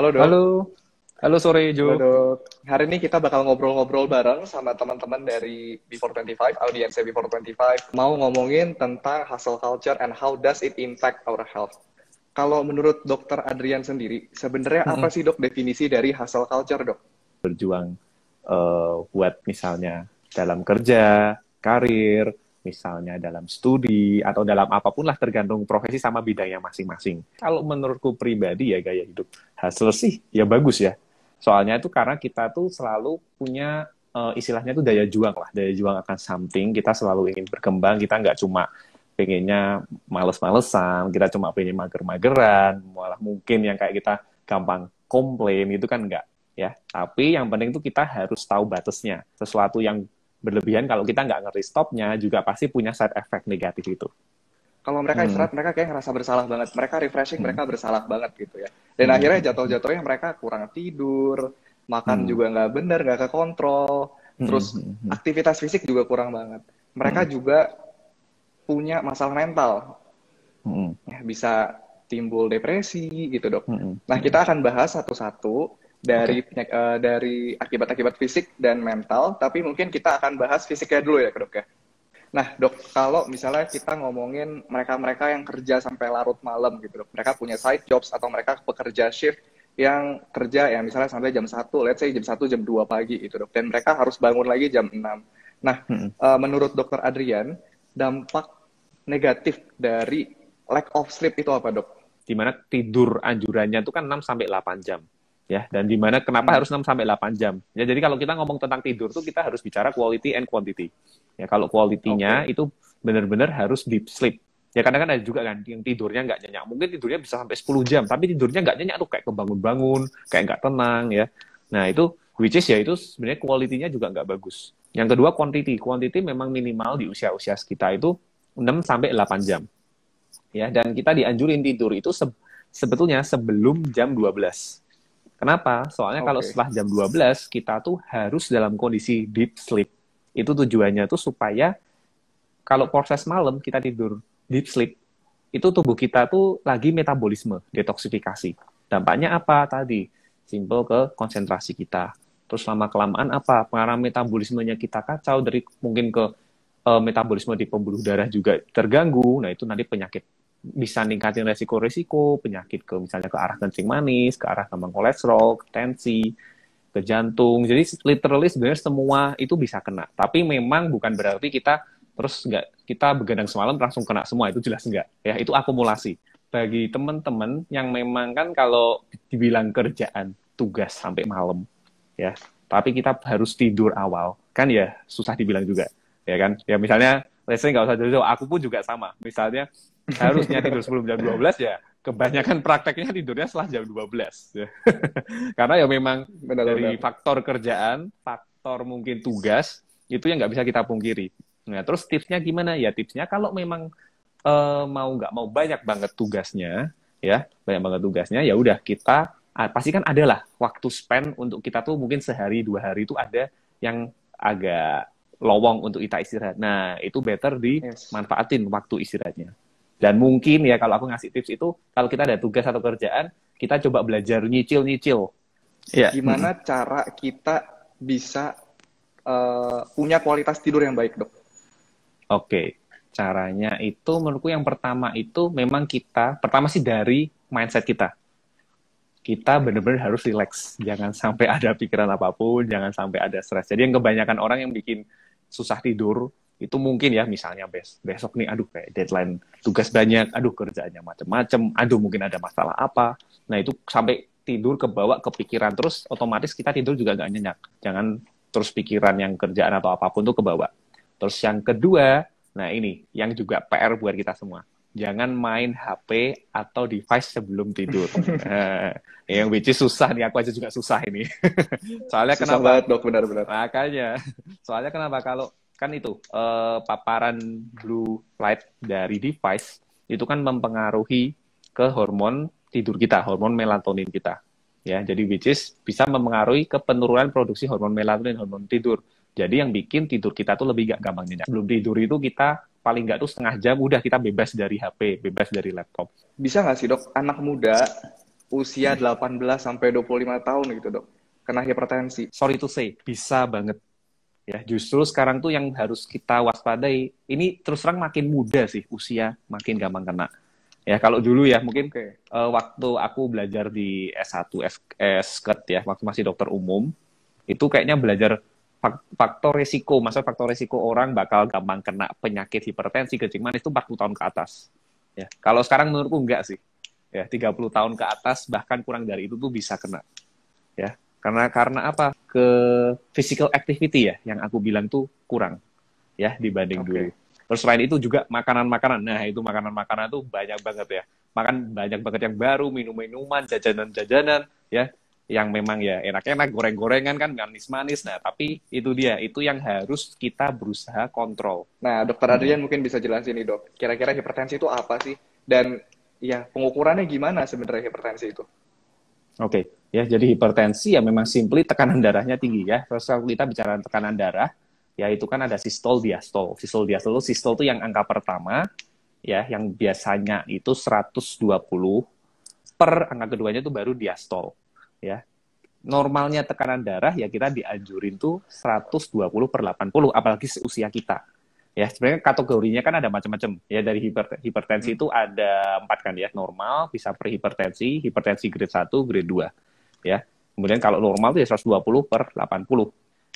Halo dok. Halo. Halo sore Jo. Halo, dok. Hari ini kita bakal ngobrol-ngobrol bareng sama teman-teman dari Before 25, audiensnya Before 25. Mau ngomongin tentang hustle culture and how does it impact our health. Kalau menurut dokter Adrian sendiri, sebenarnya -hmm. apa sih dok definisi dari hustle culture dok? Berjuang uh, buat misalnya dalam kerja, karir, misalnya dalam studi atau dalam apapun lah tergantung profesi sama bidangnya masing-masing. Kalau menurutku pribadi ya gaya hidup hasil sih ya bagus ya. Soalnya itu karena kita tuh selalu punya uh, istilahnya tuh daya juang lah, daya juang akan something. Kita selalu ingin berkembang, kita nggak cuma pengennya males-malesan, kita cuma pengen mager-mageran, malah mungkin yang kayak kita gampang komplain itu kan nggak ya. Tapi yang penting itu kita harus tahu batasnya. Sesuatu yang berlebihan kalau kita nggak ngeri stopnya juga pasti punya side effect negatif itu. Kalau mereka hmm. istirahat, hmm. mereka kayak ngerasa bersalah banget. Mereka refreshing, hmm. mereka bersalah banget gitu ya. Dan hmm. akhirnya jatuh-jatuhnya mereka kurang tidur, makan hmm. juga nggak bener, nggak kekontrol, hmm, terus hmm, hmm. aktivitas fisik juga kurang banget. Mereka hmm. juga punya masalah mental, hmm. bisa timbul depresi gitu dok. Hmm. Nah kita akan bahas satu-satu dari okay. uh, eh, dari akibat-akibat fisik dan mental, tapi mungkin kita akan bahas fisiknya dulu ya, Dok ya. Nah, Dok, kalau misalnya kita ngomongin mereka-mereka yang kerja sampai larut malam gitu, Dok. Mereka punya side jobs atau mereka pekerja shift yang kerja ya misalnya sampai jam 1, let's say jam 1 jam 2 pagi itu Dok. Dan mereka harus bangun lagi jam 6. Nah, hmm. uh, menurut Dokter Adrian, dampak negatif dari lack of sleep itu apa, Dok? Dimana tidur anjurannya itu kan 6 sampai 8 jam ya dan di mana kenapa hmm. harus 6 sampai 8 jam. Ya jadi kalau kita ngomong tentang tidur tuh kita harus bicara quality and quantity. Ya kalau quality-nya okay. itu benar-benar harus deep sleep. Ya kadang kan ada juga kan yang tidurnya nggak nyenyak. Mungkin tidurnya bisa sampai 10 jam, tapi tidurnya nggak nyenyak tuh kayak kebangun-bangun, kayak nggak tenang ya. Nah, itu which is ya itu sebenarnya quality-nya juga nggak bagus. Yang kedua quantity. Quantity memang minimal di usia-usia kita itu 6 sampai 8 jam. Ya, dan kita dianjurin tidur itu se sebetulnya sebelum jam 12 Kenapa? Soalnya okay. kalau setelah jam 12 kita tuh harus dalam kondisi deep sleep. Itu tujuannya tuh supaya kalau proses malam kita tidur deep sleep, itu tubuh kita tuh lagi metabolisme, detoksifikasi. Dampaknya apa tadi? Simpel ke konsentrasi kita. Terus lama kelamaan apa? Pengarah metabolismenya kita kacau dari mungkin ke uh, metabolisme di pembuluh darah juga terganggu. Nah, itu nanti penyakit bisa ningkatin resiko-resiko penyakit ke misalnya ke arah kencing manis, ke arah kembang kolesterol, ke tensi, ke jantung. Jadi literally sebenarnya semua itu bisa kena. Tapi memang bukan berarti kita terus nggak kita begadang semalam langsung kena semua itu jelas nggak ya itu akumulasi bagi teman-teman yang memang kan kalau dibilang kerjaan tugas sampai malam ya tapi kita harus tidur awal kan ya susah dibilang juga ya kan ya misalnya let's nggak usah jauh-jauh aku pun juga sama misalnya harusnya tidur sebelum jam 12 ya kebanyakan prakteknya tidurnya setelah jam 12 ya. karena ya memang benar, dari benar. faktor kerjaan faktor mungkin tugas itu yang nggak bisa kita pungkiri nah terus tipsnya gimana ya tipsnya kalau memang eh, mau nggak mau banyak banget tugasnya ya banyak banget tugasnya ya udah kita ah, pasti kan adalah waktu spend untuk kita tuh mungkin sehari dua hari itu ada yang agak lowong untuk kita istirahat nah itu better dimanfaatin yes. waktu istirahatnya dan mungkin ya kalau aku ngasih tips itu, kalau kita ada tugas atau kerjaan, kita coba belajar nyicil-nyicil. ya. Gimana hmm. cara kita bisa uh, punya kualitas tidur yang baik, dok? Oke, caranya itu menurutku yang pertama itu memang kita, pertama sih dari mindset kita kita benar-benar harus rileks. Jangan sampai ada pikiran apapun, jangan sampai ada stres. Jadi yang kebanyakan orang yang bikin susah tidur itu mungkin ya misalnya bes besok nih aduh kayak deadline tugas banyak aduh kerjaannya macam-macam aduh mungkin ada masalah apa nah itu sampai tidur kebawa kepikiran terus otomatis kita tidur juga nggak nyenyak jangan terus pikiran yang kerjaan atau apapun tuh kebawa terus yang kedua nah ini yang juga PR buat kita semua jangan main HP atau device sebelum tidur. Eh, yang which susah nih, aku aja juga susah ini. soalnya susah kenapa? banget dok, benar-benar. Makanya, soalnya kenapa kalau kan itu uh, paparan blue light dari device itu kan mempengaruhi ke hormon tidur kita, hormon melatonin kita. Ya, jadi which is bisa mempengaruhi ke penurunan produksi hormon melatonin, hormon tidur. Jadi yang bikin tidur kita tuh lebih gak gampang nyenyak. Belum tidur itu kita paling gak tuh setengah jam udah kita bebas dari HP, bebas dari laptop. Bisa nggak sih dok, anak muda usia 18 sampai 25 tahun gitu dok, kena hipertensi? Sorry to say, bisa banget. Ya, justru sekarang tuh yang harus kita waspadai. Ini terus terang makin muda sih usia, makin gampang kena. Ya, kalau dulu ya mungkin okay. uh, eh, waktu aku belajar di S1 S SKET ya, waktu masih dokter umum, itu kayaknya belajar faktor resiko, masa faktor resiko orang bakal gampang kena penyakit hipertensi, kencing manis itu 40 tahun ke atas. Ya, kalau sekarang menurutku enggak sih. Ya, 30 tahun ke atas bahkan kurang dari itu tuh bisa kena. Karena karena apa? Ke physical activity ya yang aku bilang tuh kurang ya dibanding okay. dulu. Terus selain itu juga makanan-makanan. Nah, itu makanan-makanan tuh banyak banget ya. Makan banyak banget yang baru, minum-minuman, jajanan-jajanan ya yang memang ya enak-enak goreng-gorengan kan manis-manis nah tapi itu dia itu yang harus kita berusaha kontrol nah dokter Adrian hmm. mungkin bisa jelasin nih dok kira-kira hipertensi itu apa sih dan ya pengukurannya gimana sebenarnya hipertensi itu Oke, okay. ya jadi hipertensi ya memang simply tekanan darahnya tinggi ya. Terus kalau kita bicara tekanan darah, ya itu kan ada sistol diastol. Sistol diastol itu sistol itu yang angka pertama ya, yang biasanya itu 120 per angka keduanya itu baru diastol ya. Normalnya tekanan darah ya kita dianjurin tuh 120 per 80 apalagi usia kita ya sebenarnya kategorinya kan ada macam-macam ya dari hipertensi hmm. itu ada empat kan ya normal bisa prehipertensi hipertensi grade 1 grade 2 ya kemudian kalau normal itu ya 120 per 80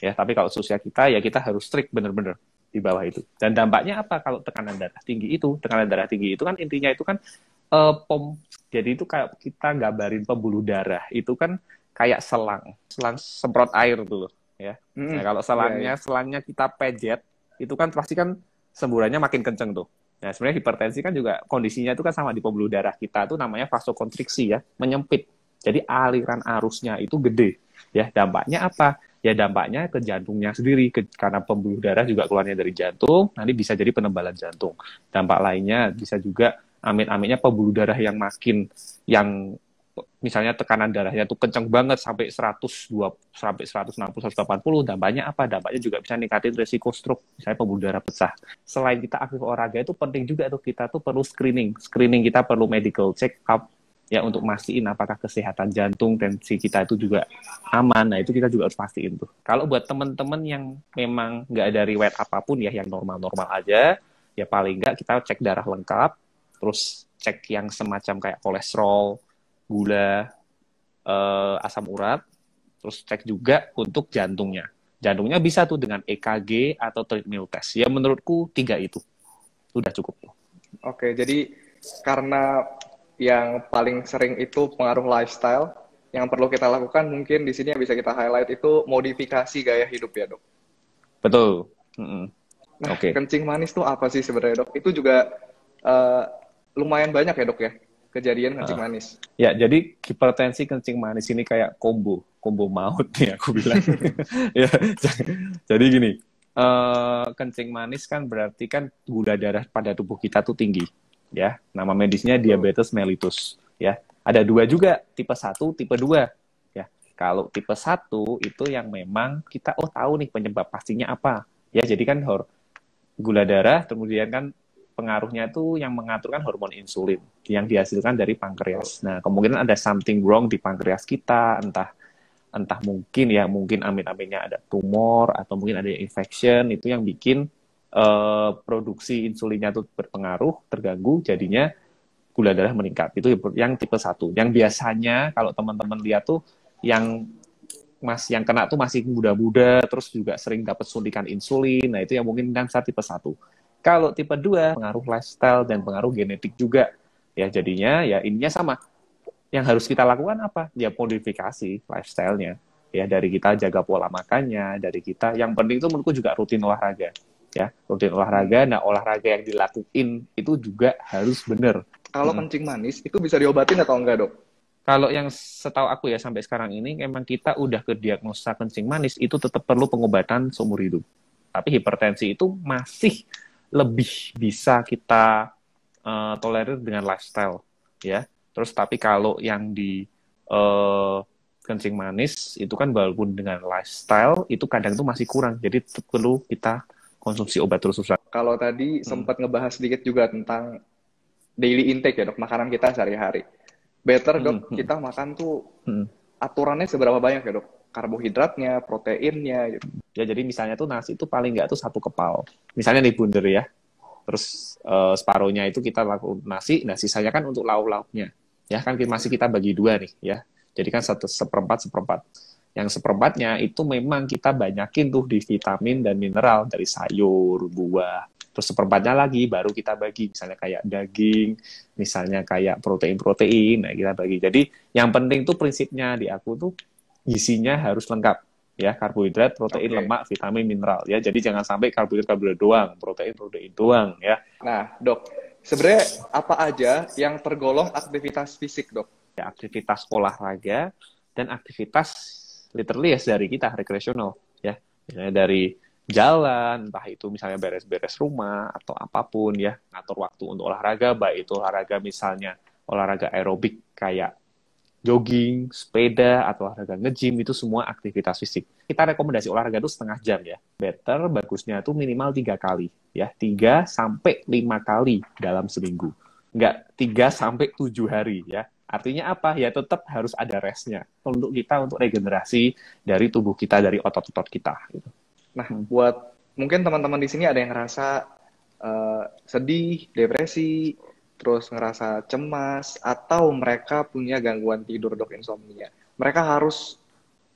ya tapi kalau usia kita ya kita harus strict bener-bener di bawah itu dan dampaknya apa kalau tekanan darah tinggi itu tekanan darah tinggi itu kan intinya itu kan uh, pom jadi itu kayak kita gambarin pembuluh darah itu kan kayak selang selang semprot air dulu ya mm -hmm. nah, kalau selangnya yeah, yeah. selangnya kita pejet itu kan pasti kan semburannya makin kenceng tuh. Nah, sebenarnya hipertensi kan juga kondisinya itu kan sama di pembuluh darah kita itu namanya vasokonstriksi ya, menyempit. Jadi aliran arusnya itu gede. Ya, dampaknya apa? Ya dampaknya ke jantungnya sendiri ke, karena pembuluh darah juga keluarnya dari jantung, nanti bisa jadi penebalan jantung. Dampak lainnya bisa juga amit-amitnya pembuluh darah yang makin yang misalnya tekanan darahnya tuh kenceng banget sampai 120 sampai 160 180 dampaknya apa dampaknya juga bisa ningkatin risiko stroke misalnya pembuluh darah pecah selain kita aktif olahraga itu penting juga itu kita tuh perlu screening screening kita perlu medical check up ya untuk mastiin apakah kesehatan jantung tensi kita itu juga aman nah itu kita juga harus pastiin tuh kalau buat temen-temen yang memang nggak ada riwayat apapun ya yang normal-normal aja ya paling nggak kita cek darah lengkap terus cek yang semacam kayak kolesterol gula uh, asam urat terus cek juga untuk jantungnya jantungnya bisa tuh dengan EKG atau treadmill test ya menurutku tiga itu sudah cukup oke jadi karena yang paling sering itu pengaruh lifestyle yang perlu kita lakukan mungkin di sini yang bisa kita highlight itu modifikasi gaya hidup ya dok betul mm -hmm. nah, okay. kencing manis tuh apa sih sebenarnya dok itu juga uh, lumayan banyak ya dok ya kejadian ah. kencing uh, manis. Ya, jadi hipertensi kencing manis ini kayak combo, combo maut nih aku bilang. ya, jadi gini, uh, kencing manis kan berarti kan gula darah pada tubuh kita tuh tinggi, ya. Nama medisnya diabetes mellitus, ya. Ada dua juga, tipe satu tipe dua ya. Kalau tipe satu itu yang memang kita oh tahu nih penyebab pastinya apa. Ya, jadi kan hor gula darah kemudian kan pengaruhnya itu yang mengaturkan hormon insulin yang dihasilkan dari pankreas. Nah, kemungkinan ada something wrong di pankreas kita, entah entah mungkin ya, mungkin amin-aminnya ada tumor atau mungkin ada infection itu yang bikin uh, produksi insulinnya itu berpengaruh, terganggu, jadinya gula darah meningkat. Itu yang tipe satu. Yang biasanya kalau teman-teman lihat tuh yang mas yang kena tuh masih muda-muda, terus juga sering dapat suntikan insulin. Nah, itu yang mungkin kan satu tipe satu kalau tipe 2 pengaruh lifestyle dan pengaruh genetik juga. Ya jadinya ya ininya sama. Yang harus kita lakukan apa? Ya modifikasi lifestyle-nya. Ya dari kita jaga pola makannya, dari kita yang penting itu menurutku juga rutin olahraga. Ya, rutin olahraga. Nah, olahraga yang dilakuin itu juga harus benar. Kalau hmm. kencing manis itu bisa diobatin atau enggak, Dok? kalau yang setahu aku ya sampai sekarang ini memang kita udah ke diagnosa kencing manis itu tetap perlu pengobatan seumur hidup. Tapi hipertensi itu masih lebih bisa kita uh, tolerir dengan lifestyle ya terus tapi kalau yang di uh, kencing manis itu kan walaupun dengan lifestyle itu kadang itu masih kurang jadi perlu kita konsumsi obat terus terusan kalau tadi hmm. sempat ngebahas sedikit juga tentang daily intake ya dok makanan kita sehari-hari better dok hmm. hmm. kita makan tuh hmm. aturannya seberapa banyak ya dok karbohidratnya, proteinnya. Gitu. Ya jadi misalnya tuh nasi itu paling nggak tuh satu kepal. Misalnya nih Bunder ya. Terus uh, separuhnya itu kita lakukan nasi, nah sisanya kan untuk lauk-lauknya. Ya kan masih kita bagi dua nih ya. Jadi kan satu seperempat seperempat. Yang seperempatnya itu memang kita banyakin tuh di vitamin dan mineral dari sayur, buah. Terus seperempatnya lagi baru kita bagi misalnya kayak daging, misalnya kayak protein-protein, nah kita bagi. Jadi yang penting tuh prinsipnya di aku tuh isinya harus lengkap ya karbohidrat, protein, okay. lemak, vitamin, mineral ya. Jadi jangan sampai karbohidrat karbohidrat doang, protein protein doang ya. Nah, Dok, sebenarnya apa aja yang tergolong aktivitas fisik, Dok? Ya, aktivitas olahraga dan aktivitas literally ya dari kita rekreasional ya. Misalnya dari jalan, entah itu misalnya beres-beres rumah atau apapun ya, ngatur waktu untuk olahraga, baik itu olahraga misalnya olahraga aerobik kayak jogging, sepeda, atau olahraga nge-gym, itu semua aktivitas fisik. Kita rekomendasi olahraga itu setengah jam ya. Better, bagusnya itu minimal tiga kali. ya tiga sampai lima kali dalam seminggu. Nggak tiga sampai tujuh hari ya. Artinya apa? Ya tetap harus ada restnya untuk kita untuk regenerasi dari tubuh kita, dari otot-otot kita. Gitu. Nah, buat mungkin teman-teman di sini ada yang ngerasa uh, sedih, depresi, terus ngerasa cemas, atau mereka punya gangguan tidur dok insomnia. Mereka harus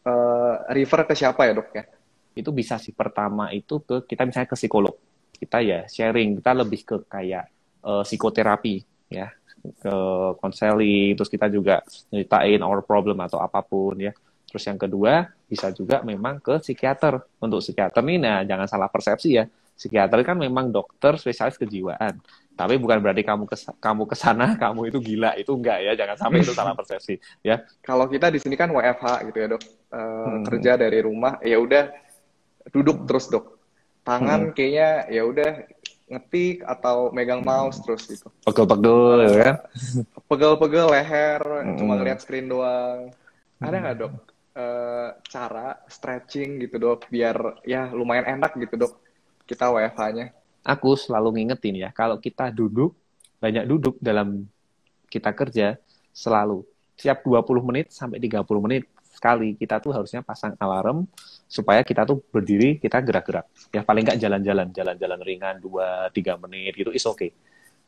uh, refer ke siapa ya dok ya? Itu bisa sih pertama itu ke kita misalnya ke psikolog. Kita ya sharing, kita lebih ke kayak uh, psikoterapi ya ke konseling terus kita juga ceritain our problem atau apapun ya terus yang kedua bisa juga memang ke psikiater untuk psikiater ini, nah jangan salah persepsi ya psikiater kan memang dokter spesialis kejiwaan tapi bukan berarti kamu kes kamu ke sana kamu itu gila itu enggak ya jangan sampai itu salah persepsi ya kalau kita di sini kan WFH gitu ya dok e, hmm. kerja dari rumah ya udah duduk terus dok tangan hmm. kayaknya ya udah ngetik atau megang mouse terus gitu pegel-pegel eh, ya kan? pegel-pegel leher hmm. cuma lihat screen doang ada hmm. nggak dok e, cara stretching gitu dok biar ya lumayan enak gitu dok kita WFH-nya? Aku selalu ngingetin ya, kalau kita duduk, banyak duduk dalam kita kerja, selalu. Siap 20 menit sampai 30 menit sekali, kita tuh harusnya pasang alarm supaya kita tuh berdiri, kita gerak-gerak. Ya paling nggak jalan-jalan, jalan-jalan ringan 2-3 menit itu is okay.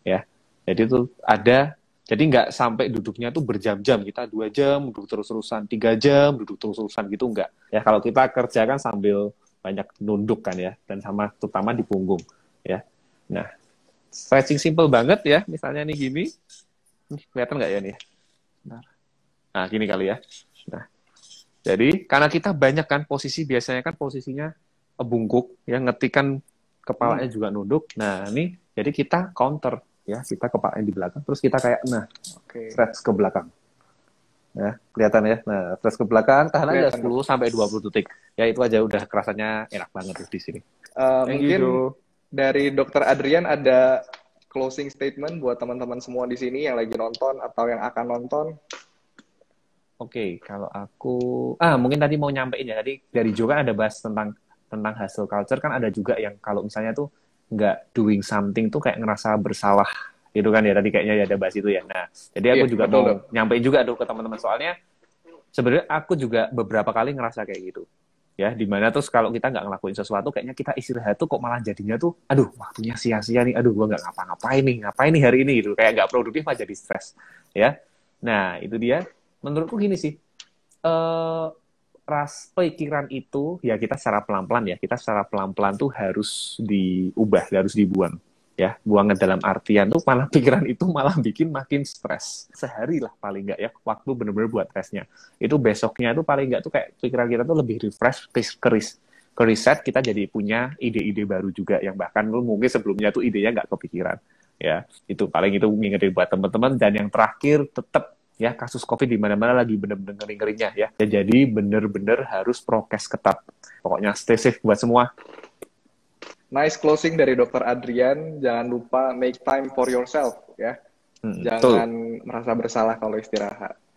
Ya, jadi itu ada jadi nggak sampai duduknya tuh berjam-jam kita dua jam duduk terus-terusan tiga jam duduk terus-terusan gitu nggak ya kalau kita kerja kan sambil banyak nunduk kan ya dan sama terutama di punggung ya nah stretching simple banget ya misalnya nih gini nih, kelihatan nggak ya nih nah gini kali ya nah jadi karena kita banyak kan posisi biasanya kan posisinya bungkuk ya ngetikan kepalanya hmm. juga nunduk nah ini jadi kita counter ya kita kepalanya di belakang terus kita kayak nah okay. stretch ke belakang Ya, kelihatan ya. Nah, terus ke belakang tahan kelihatan. aja 10 sampai 20 detik. Ya itu aja udah kerasanya enak banget di sini. Uh, mungkin you, dari Dokter Adrian ada closing statement buat teman-teman semua di sini yang lagi nonton atau yang akan nonton. Oke, okay, kalau aku ah mungkin tadi mau nyampein ya tadi dari juga kan ada bahas tentang tentang hasil culture kan ada juga yang kalau misalnya tuh nggak doing something tuh kayak ngerasa bersalah gitu kan ya tadi kayaknya ya ada bahas itu ya nah jadi aku yeah, juga betul, mau nyampe nyampein juga tuh ke teman-teman soalnya sebenarnya aku juga beberapa kali ngerasa kayak gitu ya dimana terus kalau kita nggak ngelakuin sesuatu kayaknya kita istirahat tuh kok malah jadinya tuh aduh waktunya sia-sia nih aduh gua nggak ngapa-ngapain nih ngapain nih hari ini gitu kayak nggak produktif aja jadi stres ya nah itu dia menurutku gini sih eh ras pikiran itu ya kita secara pelan-pelan ya kita secara pelan-pelan tuh harus diubah harus dibuang ya buang dalam artian tuh malah pikiran itu malah bikin makin stres sehari lah paling nggak ya waktu bener-bener buat tesnya itu besoknya tuh paling nggak tuh kayak pikiran kita tuh lebih refresh keris ke riset kita jadi punya ide-ide baru juga yang bahkan lu mungkin sebelumnya tuh idenya nggak kepikiran ya itu paling itu ngingetin buat teman-teman dan yang terakhir tetap ya kasus covid di mana-mana lagi bener-bener ngering-ngeringnya ya jadi bener-bener harus prokes ketat pokoknya stay safe buat semua Nice closing dari Dokter Adrian. Jangan lupa make time for yourself ya. Hmm, Jangan betul. merasa bersalah kalau istirahat.